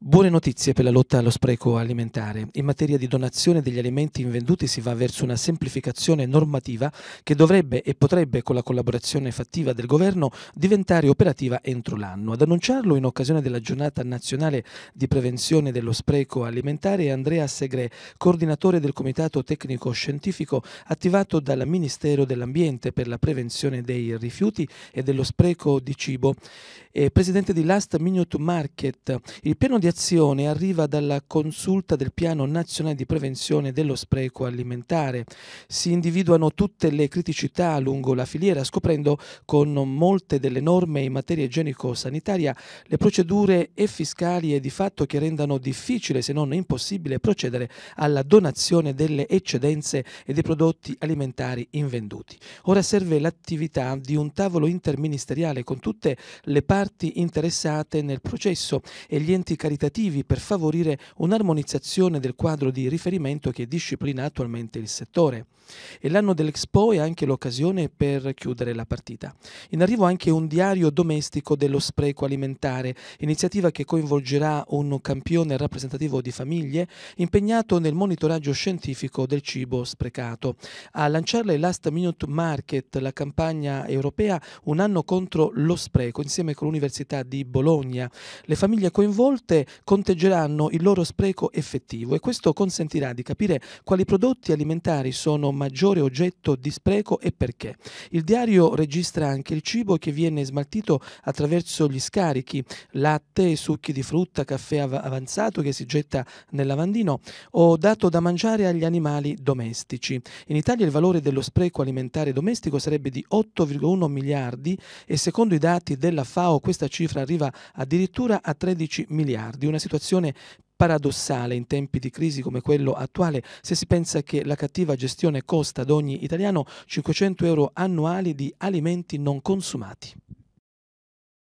Buone notizie per la lotta allo spreco alimentare. In materia di donazione degli alimenti invenduti si va verso una semplificazione normativa che dovrebbe e potrebbe, con la collaborazione fattiva del governo, diventare operativa entro l'anno. Ad annunciarlo in occasione della giornata nazionale di prevenzione dello spreco alimentare è Andrea Segre, coordinatore del Comitato Tecnico Scientifico attivato dal Ministero dell'Ambiente per la prevenzione dei rifiuti e dello spreco di cibo, e eh, presidente di Last Minute Market. Il piano di mediazione arriva dalla consulta del Piano Nazionale di Prevenzione dello Spreco Alimentare. Si individuano tutte le criticità lungo la filiera, scoprendo con molte delle norme in materia igienico-sanitaria le procedure e fiscali e di fatto che rendano difficile, se non impossibile, procedere alla donazione delle eccedenze e dei prodotti alimentari invenduti. Ora serve l'attività di un tavolo interministeriale con tutte le parti interessate nel processo e gli enti caritativi qualitativi per favorire un'armonizzazione del quadro di riferimento che disciplina attualmente il settore. E l'anno dell'Expo è anche l'occasione per chiudere la partita. In arrivo anche un diario domestico dello spreco alimentare, iniziativa che coinvolgerà un campione rappresentativo di famiglie impegnato nel monitoraggio scientifico del cibo sprecato. A lanciarla è Last Minute Market, la campagna europea Un anno contro lo spreco, insieme con l'Università di Bologna. Le famiglie coinvolte conteggeranno il loro spreco effettivo e questo consentirà di capire quali prodotti alimentari sono maggiore oggetto di spreco e perché. Il diario registra anche il cibo che viene smaltito attraverso gli scarichi, latte, succhi di frutta, caffè avanzato che si getta nel lavandino o dato da mangiare agli animali domestici. In Italia il valore dello spreco alimentare domestico sarebbe di 8,1 miliardi e secondo i dati della FAO questa cifra arriva addirittura a 13 miliardi di una situazione paradossale in tempi di crisi come quello attuale se si pensa che la cattiva gestione costa ad ogni italiano 500 euro annuali di alimenti non consumati.